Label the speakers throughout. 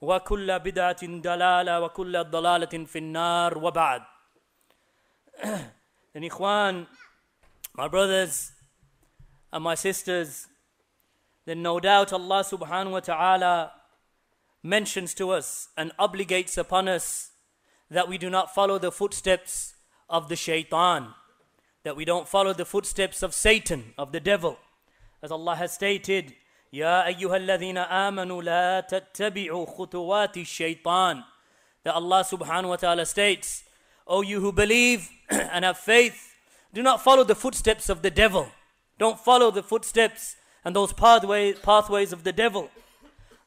Speaker 1: وكل بدعة دلالة وكل ضلالة في النار وبعد Then إخوان my brothers and my sisters then no doubt Allah subhanahu wa ta'ala mentions to us and obligates upon us that we do not follow the footsteps of the shaitan that we don't follow the footsteps of Satan of the devil as Allah has stated يا أيها الذين آمنوا لا تتبعوا خطوات الشيطان That Allah subhanahu wa ta'ala states, O you who believe and have faith, do not follow the footsteps of the devil. Don't follow the footsteps and those pathway, pathways of the devil.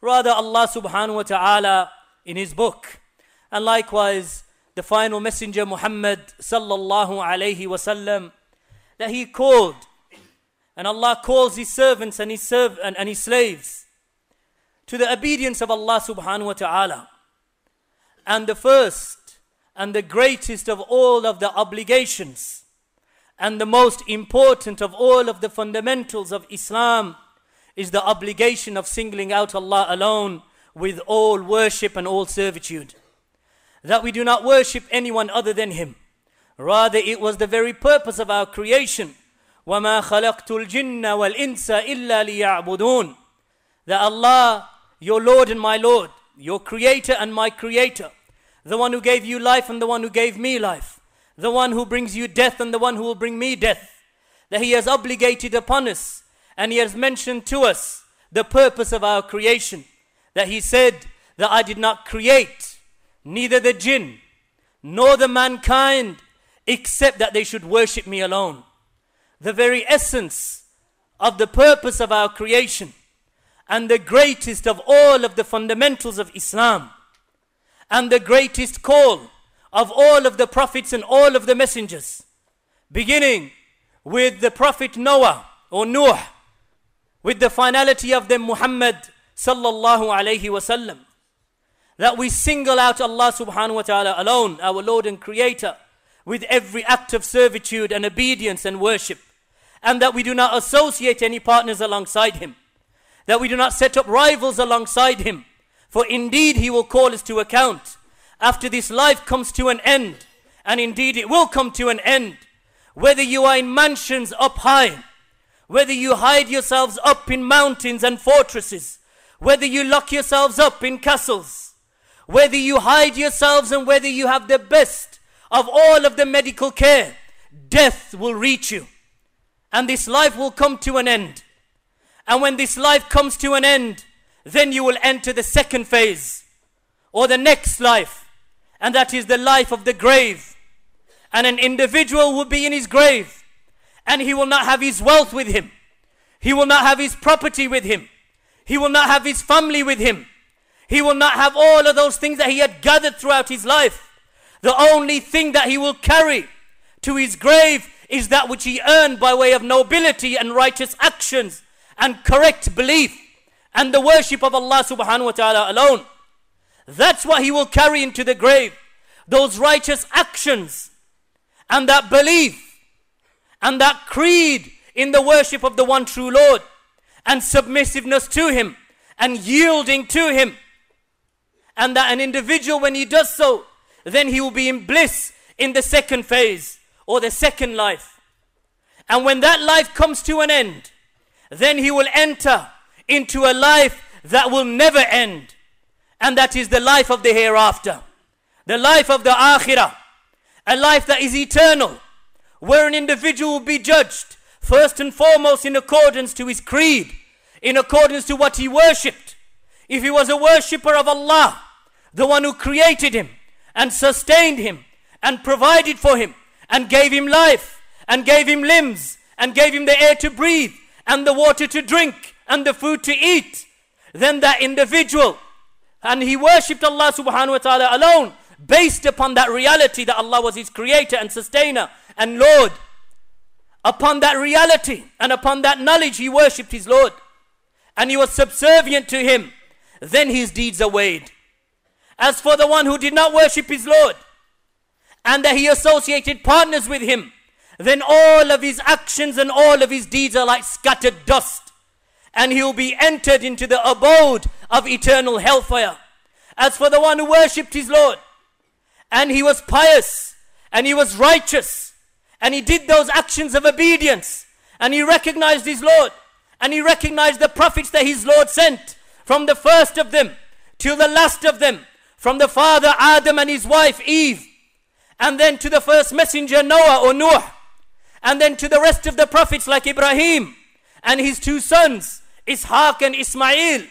Speaker 1: Rather, Allah subhanahu wa ta'ala in His book. And likewise, the final messenger Muhammad sallallahu alayhi wasallam, that he called and Allah calls His servants and His, serv- and, and His slaves to the obedience of Allah subhanahu wa ta'ala. And the first and the greatest of all of the obligations and the most important of all of the fundamentals of Islam is the obligation of singling out Allah alone with all worship and all servitude. That we do not worship anyone other than Him. Rather, it was the very purpose of our creation وَمَا خَلَقْتُ الْجِنَّ وَالْإِنسَ إِلَّا لِيَعْبُدُونَ That Allah, your Lord and my Lord, your Creator and my Creator, the one who gave you life and the one who gave me life, the one who brings you death and the one who will bring me death, that He has obligated upon us and He has mentioned to us the purpose of our creation. That He said that I did not create neither the jinn nor the mankind except that they should worship me alone the very essence of the purpose of our creation and the greatest of all of the fundamentals of Islam and the greatest call of all of the prophets and all of the messengers, beginning with the prophet Noah or Nuh, with the finality of them Muhammad sallallahu alayhi wasallam, that we single out Allah subhanahu wa ta'ala alone, our Lord and Creator, with every act of servitude and obedience and worship and that we do not associate any partners alongside him, that we do not set up rivals alongside him, for indeed he will call us to account. After this life comes to an end, and indeed it will come to an end, whether you are in mansions up high, whether you hide yourselves up in mountains and fortresses, whether you lock yourselves up in castles, whether you hide yourselves and whether you have the best of all of the medical care, death will reach you and this life will come to an end. And when this life comes to an end, then you will enter the second phase or the next life, and that is the life of the grave. And an individual will be in his grave, and he will not have his wealth with him, he will not have his property with him, he will not have his family with him, he will not have all of those things that he had gathered throughout his life. The only thing that he will carry to his grave is that which he earned by way of nobility and righteous actions and correct belief and the worship of Allah subhanahu wa ta'ala alone. That's what he will carry into the grave. Those righteous actions and that belief and that creed in the worship of the one true Lord and submissiveness to him and yielding to him. And that an individual, when he does so, then he will be in bliss in the second phase or the second life. And when that life comes to an end, then he will enter into a life that will never end. And that is the life of the hereafter, the life of the akhirah, a life that is eternal, where an individual will be judged first and foremost in accordance to his creed, in accordance to what he worshipped. If he was a worshipper of Allah, the one who created him and sustained him and provided for him, and gave him life and gave him limbs and gave him the air to breathe and the water to drink and the food to eat, then that individual and he worshipped Allah subhanahu wa ta'ala alone based upon that reality that Allah was his creator and sustainer and Lord. Upon that reality and upon that knowledge, he worshipped his Lord and he was subservient to him. Then his deeds are weighed. As for the one who did not worship his Lord, and that he associated partners with him, then all of his actions and all of his deeds are like scattered dust. And he will be entered into the abode of eternal hellfire. As for the one who worshipped his Lord, and he was pious, and he was righteous, and he did those actions of obedience, and he recognized his Lord, and he recognized the prophets that his Lord sent, from the first of them till the last of them, from the father Adam and his wife Eve, and then to the first messenger Noah or Nuh, and then to the rest of the prophets like Ibrahim and his two sons, Ishaq and Ismail,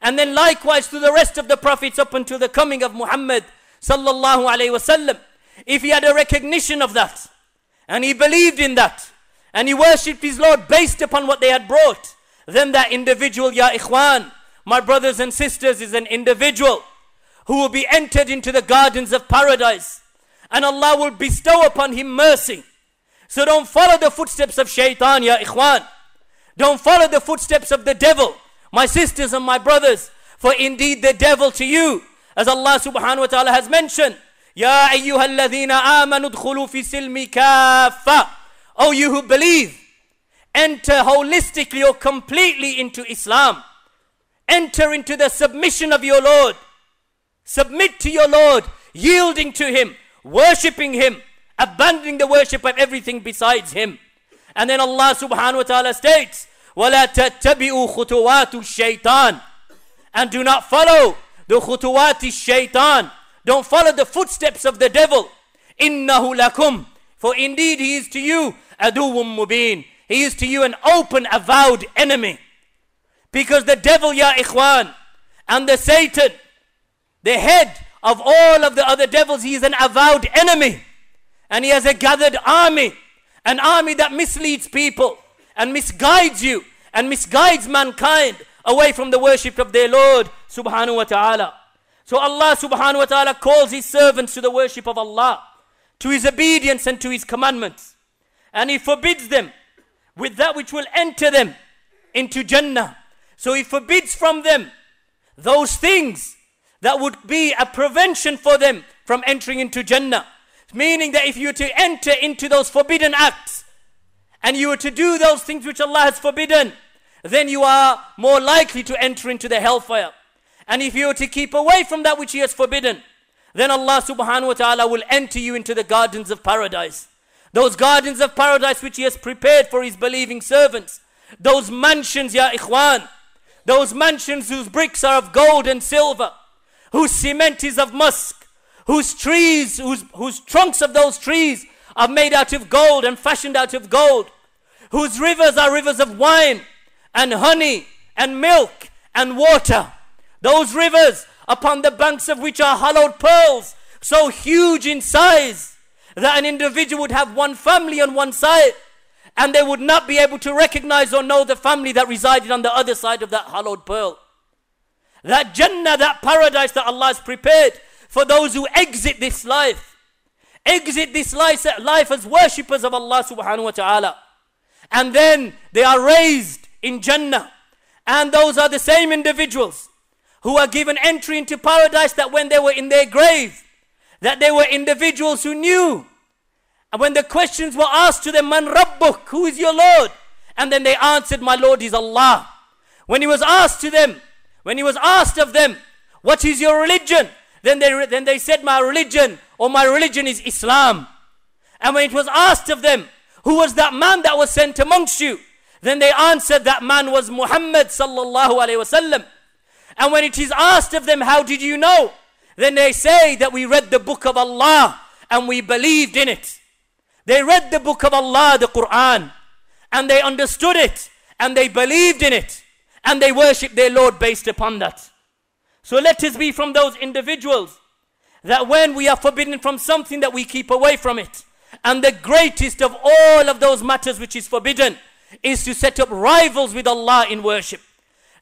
Speaker 1: and then likewise to the rest of the prophets up until the coming of Muhammad sallallahu alaihi wasallam. If he had a recognition of that, and he believed in that, and he worshipped his Lord based upon what they had brought, then that individual, ya ikhwan, my brothers and sisters, is an individual who will be entered into the gardens of paradise and Allah will bestow upon him mercy. So don't follow the footsteps of shaitan, ya ikhwan. Don't follow the footsteps of the devil, my sisters and my brothers. For indeed the devil to you, as Allah subhanahu wa ta'ala has mentioned, Ya ayyuha alladhina amanu dkhulu fi silmi kaffa. O oh, you who believe, enter holistically or completely into Islam. Enter into the submission of your Lord. Submit to your Lord, yielding to Him, worshipping Him, abandoning the worship of everything besides Him. And then Allah subhanahu wa ta'ala states, وَلَا تَتَّبِعُوا خُطُوَاتُ الشَّيْطَانِ And do not follow the خطوات shaitan. الشَّيْطَانِ Don't follow the footsteps of the devil. إِنَّهُ لَكُمْ For indeed he is to you aduwwum mubin. He is to you an open, avowed enemy. Because the devil, ya ikhwan, and the Satan, the head of all of the other devils, he is an avowed enemy. And he has a gathered army, an army that misleads people and misguides you and misguides mankind away from the worship of their Lord subhanahu wa ta'ala. So Allah subhanahu wa ta'ala calls his servants to the worship of Allah, to his obedience and to his commandments. And he forbids them with that which will enter them into Jannah. So he forbids from them those things that would be a prevention for them from entering into Jannah. Meaning that if you were to enter into those forbidden acts and you were to do those things which Allah has forbidden, then you are more likely to enter into the hellfire. And if you were to keep away from that which He has forbidden, then Allah subhanahu wa ta'ala will enter you into the gardens of paradise. Those gardens of paradise which He has prepared for His believing servants. Those mansions, ya ikhwan. Those mansions whose bricks are of gold and silver whose cement is of musk, whose trees, whose, whose trunks of those trees are made out of gold and fashioned out of gold, whose rivers are rivers of wine and honey and milk and water. Those rivers upon the banks of which are hollowed pearls, so huge in size that an individual would have one family on one side and they would not be able to recognize or know the family that resided on the other side of that hollowed pearl. That Jannah, that paradise that Allah has prepared for those who exit this life. Exit this life, life as worshippers of Allah subhanahu wa ta'ala. And then they are raised in Jannah. And those are the same individuals who are given entry into paradise that when they were in their grave, that they were individuals who knew. And when the questions were asked to them, Man Rabbuk, who is your Lord? And then they answered, My Lord is Allah. When he was asked to them, when he was asked of them, What is your religion? Then they, then they said, My religion or my religion is Islam. And when it was asked of them, Who was that man that was sent amongst you? Then they answered, That man was Muhammad sallallahu alaihi wasallam. And when it is asked of them, How did you know? Then they say that we read the book of Allah and we believed in it. They read the book of Allah, the Quran, and they understood it and they believed in it and they worship their Lord based upon that. So let us be from those individuals that when we are forbidden from something that we keep away from it. And the greatest of all of those matters which is forbidden is to set up rivals with Allah in worship.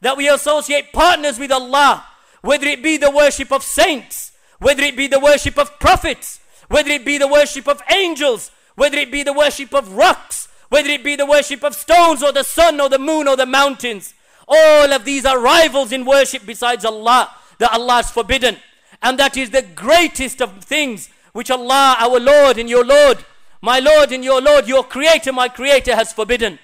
Speaker 1: That we associate partners with Allah, whether it be the worship of saints, whether it be the worship of prophets, whether it be the worship of angels, whether it be the worship of rocks, whether it be the worship of stones or the sun or the moon or the mountains. All of these are rivals in worship besides Allah, that Allah has forbidden. And that is the greatest of things which Allah, our Lord and your Lord, my Lord and your Lord, your Creator, my Creator has forbidden.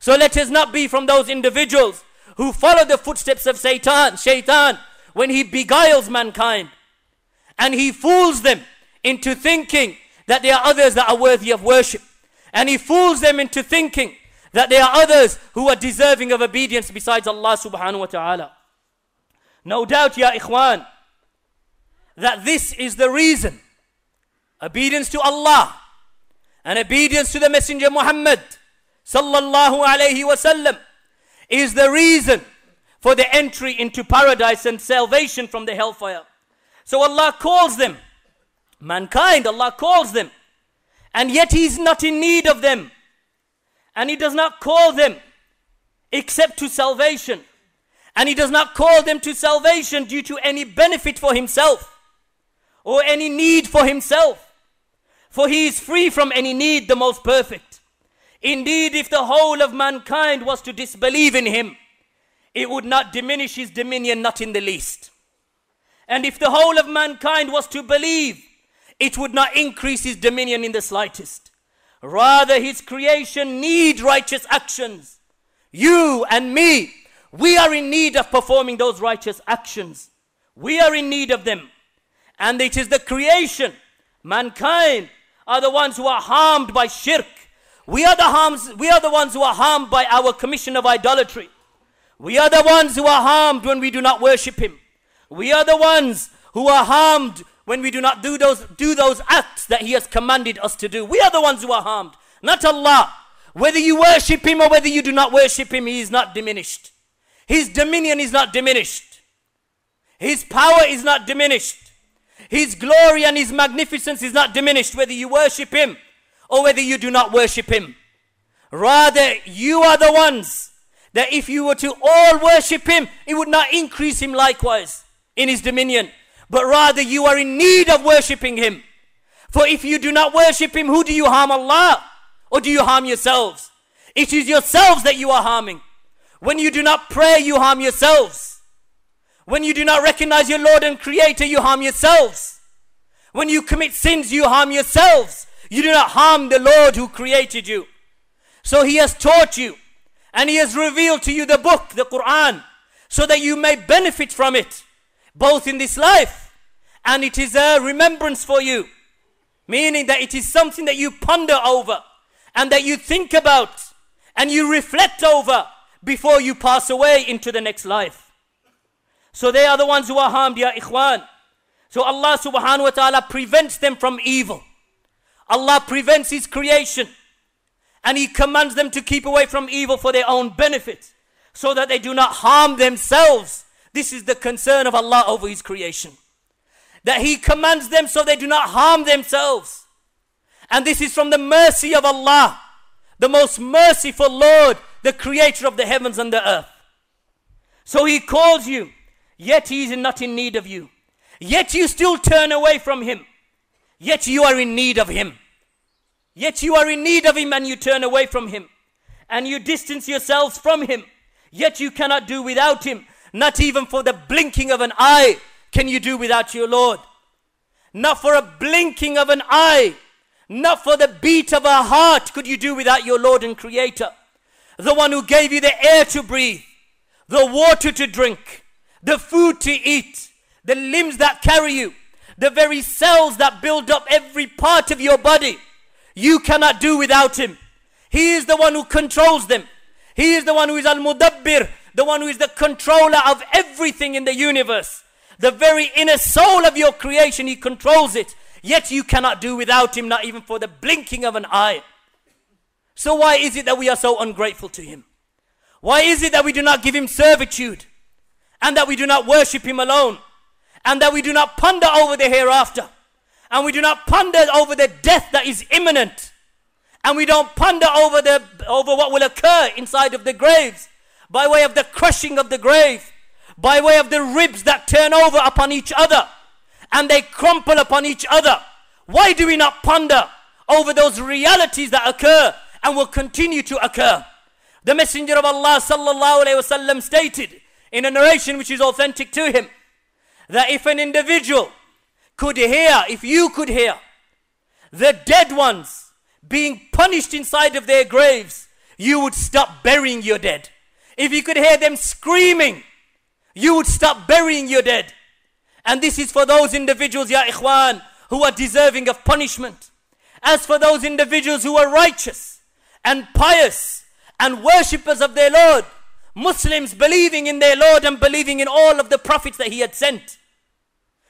Speaker 1: So let us not be from those individuals who follow the footsteps of Satan, Shaitan, when he beguiles mankind and he fools them into thinking that there are others that are worthy of worship. And he fools them into thinking that there are others who are deserving of obedience besides Allah subhanahu wa ta'ala. No doubt, ya ikhwan, that this is the reason obedience to Allah and obedience to the Messenger Muhammad sallallahu alayhi wasallam is the reason for the entry into paradise and salvation from the hellfire. So Allah calls them, mankind, Allah calls them, and yet He's not in need of them. And He does not call them except to salvation. And He does not call them to salvation due to any benefit for Himself or any need for Himself. For He is free from any need, the most perfect. Indeed, if the whole of mankind was to disbelieve in Him, it would not diminish His dominion, not in the least. And if the whole of mankind was to believe, it would not increase his dominion in the slightest. Rather, His creation need righteous actions. You and me, we are in need of performing those righteous actions. We are in need of them. And it is the creation, mankind, are the ones who are harmed by shirk. We are the harms, we are the ones who are harmed by our commission of idolatry. We are the ones who are harmed when we do not worship Him. We are the ones who are harmed when we do not do those, do those acts that He has commanded us to do. We are the ones who are harmed, not Allah. Whether you worship Him or whether you do not worship Him, He is not diminished. His dominion is not diminished. His power is not diminished. His glory and His magnificence is not diminished whether you worship Him or whether you do not worship Him. Rather, you are the ones that if you were to all worship Him, it would not increase Him likewise in His dominion but rather you are in need of worshipping Him. For if you do not worship Him, who do you harm? Allah? Or do you harm yourselves? It is yourselves that you are harming. When you do not pray, you harm yourselves. When you do not recognize your Lord and Creator, you harm yourselves. When you commit sins, you harm yourselves. You do not harm the Lord who created you. So He has taught you and He has revealed to you the book, the Quran, so that you may benefit from it, both in this life and it is a remembrance for you. Meaning that it is something that you ponder over and that you think about and you reflect over before you pass away into the next life. So they are the ones who are harmed, ya ikhwan. So Allah subhanahu wa ta'ala prevents them from evil. Allah prevents His creation and He commands them to keep away from evil for their own benefit so that they do not harm themselves. This is the concern of Allah over His creation that He commands them so they do not harm themselves. And this is from the mercy of Allah, the most merciful Lord, the creator of the heavens and the earth. So He calls you, yet He is not in need of you. Yet you still turn away from Him. Yet you are in need of Him. Yet you are in need of Him and you turn away from Him. And you distance yourselves from Him. Yet you cannot do without Him, not even for the blinking of an eye can you do without your Lord? Not for a blinking of an eye, not for the beat of a heart could you do without your Lord and Creator, the one who gave you the air to breathe, the water to drink, the food to eat, the limbs that carry you, the very cells that build up every part of your body. You cannot do without Him. He is the one who controls them. He is the one who is Al Mudabbir, the one who is the controller of everything in the universe. The very inner soul of your creation, He controls it. Yet you cannot do without Him, not even for the blinking of an eye. So, why is it that we are so ungrateful to Him? Why is it that we do not give Him servitude? And that we do not worship Him alone? And that we do not ponder over the hereafter? And we do not ponder over the death that is imminent? And we don't ponder over, the, over what will occur inside of the graves by way of the crushing of the grave? by way of the ribs that turn over upon each other and they crumple upon each other. Why do we not ponder over those realities that occur and will continue to occur? The Messenger of Allah sallallahu wasallam stated in a narration which is authentic to him that if an individual could hear, if you could hear, the dead ones being punished inside of their graves, you would stop burying your dead. If you could hear them screaming you would stop burying your dead. And this is for those individuals, ya ikhwan, who are deserving of punishment. As for those individuals who are righteous and pious and worshippers of their Lord, Muslims believing in their Lord and believing in all of the prophets that He had sent.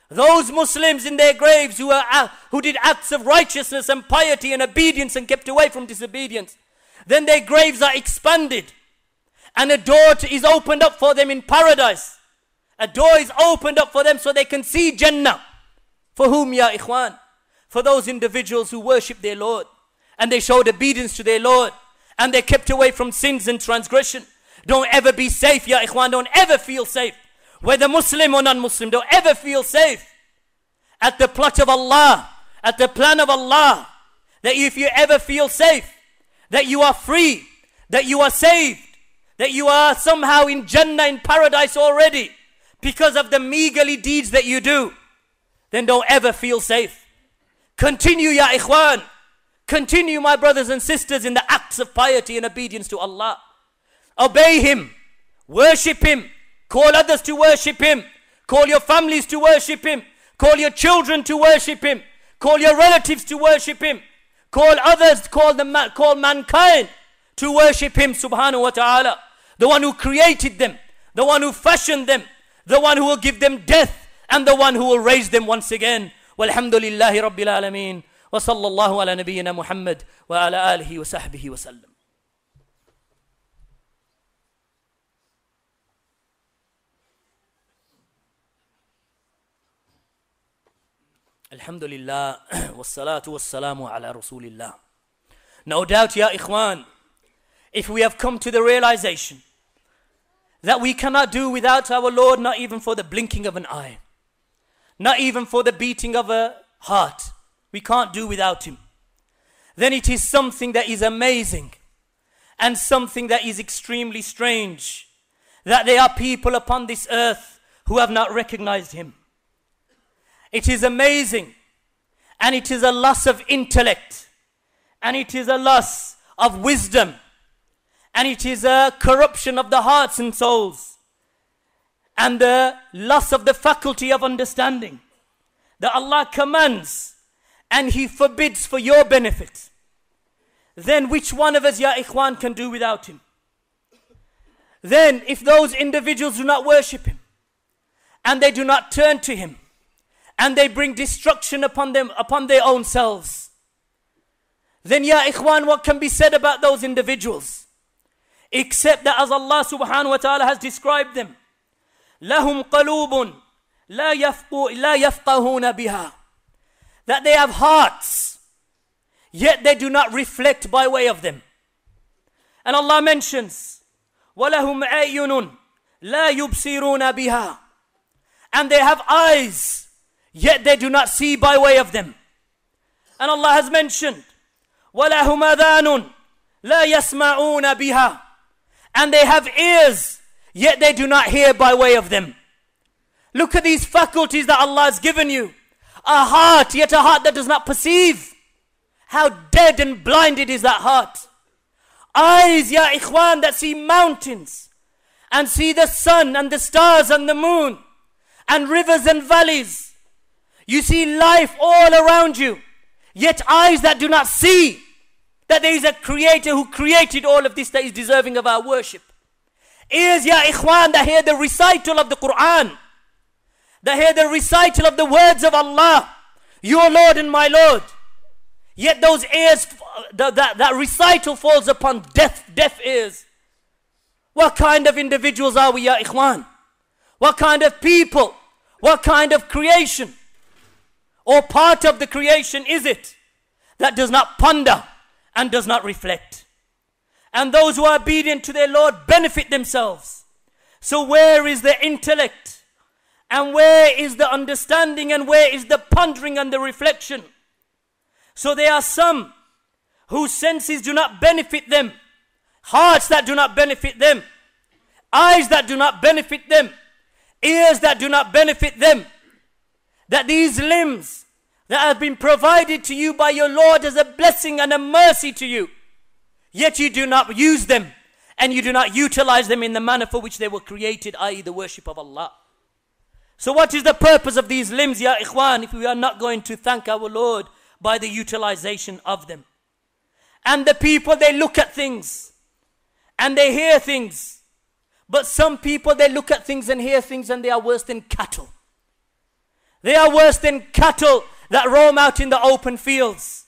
Speaker 1: Those Muslims in their graves who, are, uh, who did acts of righteousness and piety and obedience and kept away from disobedience, then their graves are expanded and a door to, is opened up for them in paradise. A door is opened up for them so they can see Jannah. For whom, ya ikhwan? For those individuals who worship their Lord and they showed obedience to their Lord and they kept away from sins and transgression. Don't ever be safe, ya ikhwan. Don't ever feel safe. Whether Muslim or non Muslim, don't ever feel safe. At the plot of Allah, at the plan of Allah, that if you ever feel safe, that you are free, that you are saved, that you are somehow in Jannah, in paradise already because of the meagerly deeds that you do, then don't ever feel safe. Continue, ya ikhwan. Continue, my brothers and sisters, in the acts of piety and obedience to Allah. Obey Him, worship Him, call others to worship Him, call your families to worship Him, call your children to worship Him, call your relatives to worship Him, call others, call, the, call mankind to worship Him subhanahu wa ta'ala, the one who created them, the one who fashioned them, the one who will give them death, and the one who will raise them once again. Walhamdulillahi Rabbil Alameen. وصلى الله على نبينا محمد وعلى آله وصحبه وسلم الحمد لله والصلاة والسلام على رسول الله No doubt يا إخوان if we have come to the realization that we cannot do without our Lord, not even for the blinking of an eye, not even for the beating of a heart. We can't do without Him. Then it is something that is amazing and something that is extremely strange that there are people upon this earth who have not recognized Him. It is amazing and it is a loss of intellect and it is a loss of wisdom and it is a corruption of the hearts and souls and the loss of the faculty of understanding that Allah commands and He forbids for your benefit, then which one of us, Ya Ikhwan, can do without Him? Then, if those individuals do not worship Him and they do not turn to Him and they bring destruction upon them, upon their own selves, then, Ya Ikhwan, what can be said about those individuals? except that as Allah subhanahu wa ta'ala has described them. لهم قلوب لا, يفقو لا يفقهون بها That they have hearts, yet they do not reflect by way of them. And Allah mentions, وَلَهُمْ عَيُّنٌ لَا يُبْصِرُونَ بِهَا And they have eyes, yet they do not see by way of them. And Allah has mentioned, وَلَهُمْ أَذَانٌ لَا يَسْمَعُونَ بِهَا and they have ears, yet they do not hear by way of them. Look at these faculties that Allah has given you. A heart, yet a heart that does not perceive. How dead and blinded is that heart. Eyes, ya ikhwan, that see mountains and see the sun and the stars and the moon and rivers and valleys. You see life all around you, yet eyes that do not see that there is a creator who created all of this that is deserving of our worship. Ears, ya ikhwan, that hear the recital of the Quran, that hear the recital of the words of Allah, your Lord and my Lord. Yet those ears, that, that, that recital falls upon deaf, deaf ears. What kind of individuals are we, ya ikhwan? What kind of people? What kind of creation? Or part of the creation is it that does not ponder and does not reflect. And those who are obedient to their Lord benefit themselves. So where is the intellect? And where is the understanding? And where is the pondering and the reflection? So there are some whose senses do not benefit them, hearts that do not benefit them, eyes that do not benefit them, ears that do not benefit them, that these limbs that have been provided to you by your Lord as a blessing and a mercy to you. Yet you do not use them and you do not utilize them in the manner for which they were created, i.e., the worship of Allah. So, what is the purpose of these limbs, ya ikhwan, if we are not going to thank our Lord by the utilization of them? And the people, they look at things and they hear things. But some people, they look at things and hear things and they are worse than cattle. They are worse than cattle that roam out in the open fields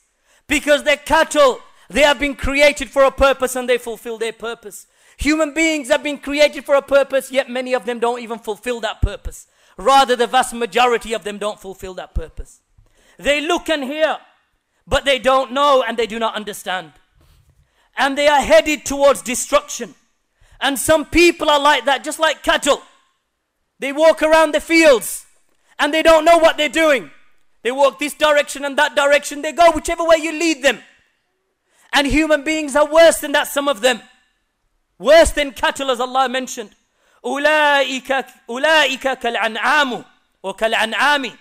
Speaker 1: because they're cattle. They have been created for a purpose and they fulfill their purpose. Human beings have been created for a purpose, yet many of them don't even fulfill that purpose. Rather, the vast majority of them don't fulfill that purpose. They look and hear, but they don't know and they do not understand. And they are headed towards destruction. And some people are like that, just like cattle. They walk around the fields and they don't know what they're doing. They walk this direction and that direction. They go whichever way you lead them. And human beings are worse than that, some of them. Worse than cattle, as Allah mentioned. أولئك, أولئك كالأنعام وكالأنعام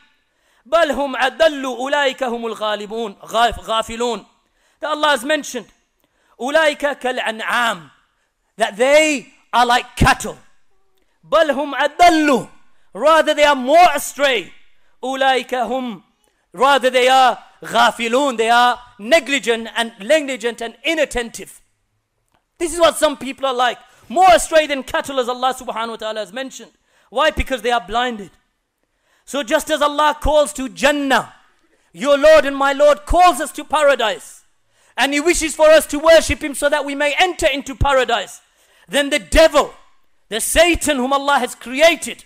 Speaker 1: بل balhum أدل أولئك هم الغالبون غافلون that Allah has mentioned أولئك كالأنعام that they are like cattle بل هم أدل rather they are more astray أولئك هم Rather, they are ghafilun, they are negligent and negligent and inattentive. This is what some people are like. More astray than cattle, as Allah subhanahu wa ta'ala has mentioned. Why? Because they are blinded. So just as Allah calls to Jannah, your Lord and my Lord calls us to paradise, and He wishes for us to worship Him so that we may enter into paradise, then the devil, the Satan whom Allah has created,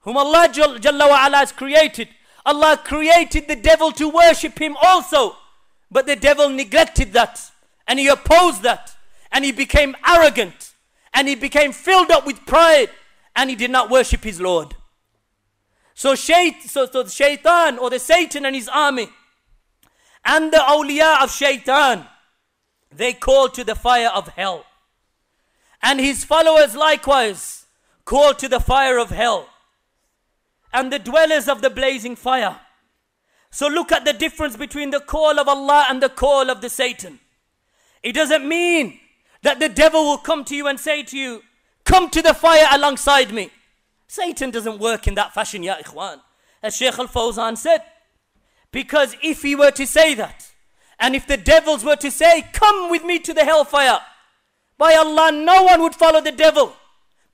Speaker 1: whom Allah Jalla wa ala has created, Allah created the devil to worship him also. But the devil neglected that and he opposed that and he became arrogant and he became filled up with pride and he did not worship his Lord. So, shait- so, so shaitan or the Satan and his army and the awliya of shaitan, they call to the fire of hell. And his followers likewise call to the fire of hell and the dwellers of the blazing fire. So look at the difference between the call of Allah and the call of the Satan. It doesn't mean that the devil will come to you and say to you, come to the fire alongside me. Satan doesn't work in that fashion, ya ikhwan. As Shaykh al-Fawzan said, because if he were to say that, and if the devils were to say, come with me to the hellfire, by Allah, no one would follow the devil.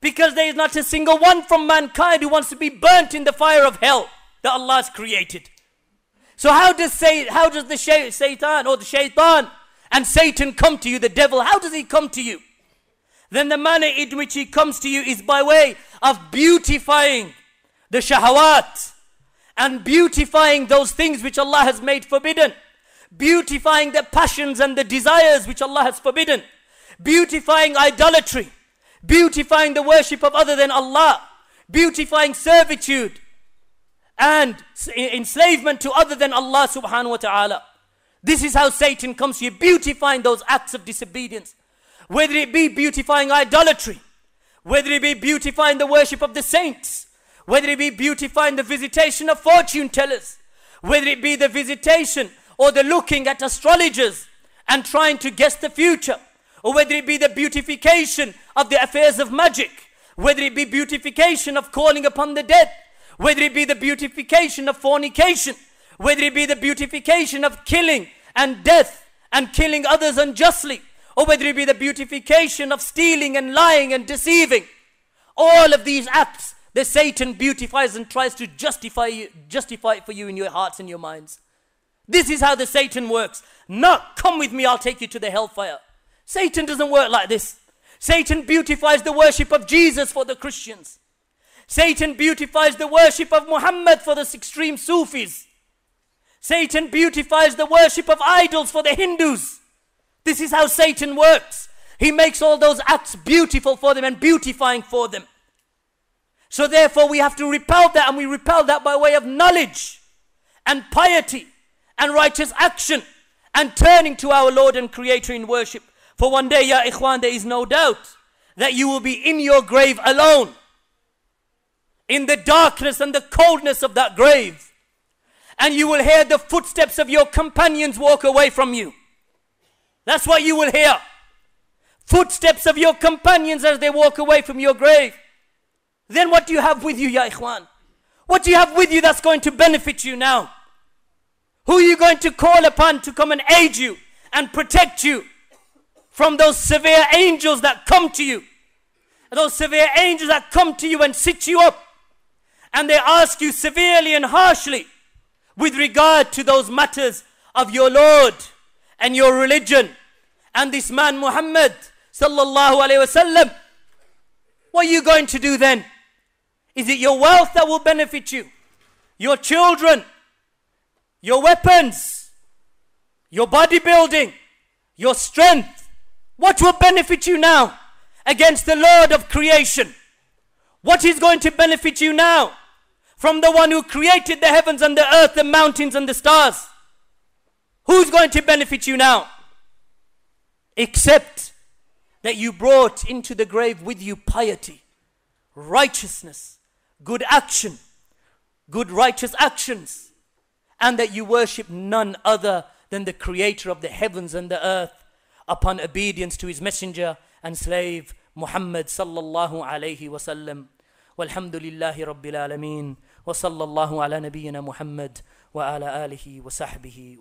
Speaker 1: Because there is not a single one from mankind who wants to be burnt in the fire of hell that Allah has created. So how does say how does the shay, Satan or the Shaytan, and Satan come to you, the devil, how does he come to you? Then the manner in which he comes to you is by way of beautifying the shahawat and beautifying those things which Allah has made forbidden, beautifying the passions and the desires which Allah has forbidden, beautifying idolatry, beautifying the worship of other than Allah, beautifying servitude and enslavement to other than Allah subhanahu wa ta'ala. This is how Satan comes here, beautifying those acts of disobedience. Whether it be beautifying idolatry, whether it be beautifying the worship of the saints, whether it be beautifying the visitation of fortune tellers, whether it be the visitation or the looking at astrologers and trying to guess the future, or whether it be the beautification of the affairs of magic, whether it be beautification of calling upon the dead, whether it be the beautification of fornication, whether it be the beautification of killing and death and killing others unjustly, or whether it be the beautification of stealing and lying and deceiving. All of these acts that Satan beautifies and tries to justify, you, justify it for you in your hearts and your minds. This is how the Satan works. Not come with me, I'll take you to the hellfire. Satan doesn't work like this. Satan beautifies the worship of Jesus for the Christians. Satan beautifies the worship of Muhammad for the extreme Sufis. Satan beautifies the worship of idols for the Hindus. This is how Satan works. He makes all those acts beautiful for them and beautifying for them. So therefore we have to repel that and we repel that by way of knowledge and piety and righteous action and turning to our Lord and Creator in worship. For one day, ya ikhwan, there is no doubt that you will be in your grave alone. In the darkness and the coldness of that grave. And you will hear the footsteps of your companions walk away from you. That's what you will hear. Footsteps of your companions as they walk away from your grave. Then what do you have with you, ya ikhwan? What do you have with you that's going to benefit you now? Who are you going to call upon to come and aid you and protect you? from those severe angels that come to you. Those severe angels that come to you and sit you up and they ask you severely and harshly with regard to those matters of your Lord and your religion and this man Muhammad sallallahu alaihi wasallam. What are you going to do then? Is it your wealth that will benefit you? Your children? Your weapons? Your bodybuilding? Your strength? What will benefit you now against the Lord of creation? What is going to benefit you now from the one who created the heavens and the earth, the mountains and the stars? Who's going to benefit you now? Except that you brought into the grave with you piety, righteousness, good action, good righteous actions, and that you worship none other than the creator of the heavens and the earth upon obedience to his messenger and slave Muhammad sallallahu alayhi wasallam. Walhamdulillahi rabbil alameen. وصلى الله على نبينا محمد وعلى آله وصحبه